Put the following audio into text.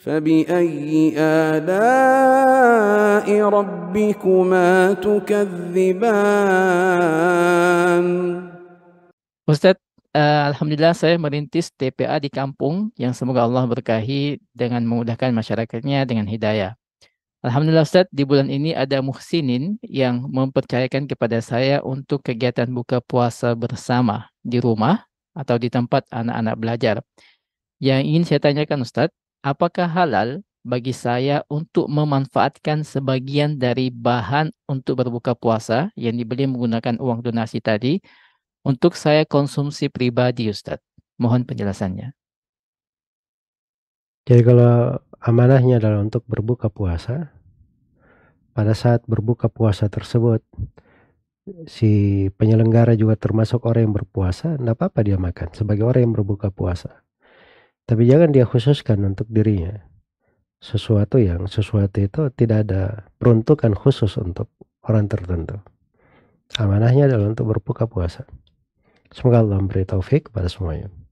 فبأي آلاء ربكما تكذبان Ustadz, uh, eh, Alhamdulillah saya merintis TPA di kampung yang semoga Allah berkahi dengan memudahkan masyarakatnya dengan hidayah. Alhamdulillah Ustaz, di bulan ini ada Muhsinin yang mempercayakan kepada saya untuk kegiatan buka puasa bersama di rumah atau di tempat anak-anak belajar. Yang ingin saya tanyakan Ustaz, apakah halal bagi saya untuk memanfaatkan sebagian dari bahan untuk berbuka puasa yang dibeli menggunakan uang donasi tadi untuk saya konsumsi pribadi Ustadz? Mohon penjelasannya. Jadi kalau amanahnya adalah untuk berbuka puasa, pada saat berbuka puasa tersebut, si penyelenggara juga termasuk orang yang berpuasa, tidak apa-apa dia makan sebagai orang yang berbuka puasa. Tapi jangan dia khususkan untuk dirinya. Sesuatu yang sesuatu itu tidak ada peruntukan khusus untuk orang tertentu. Amanahnya adalah untuk berbuka puasa. Semoga Allah memberi taufik kepada semuanya.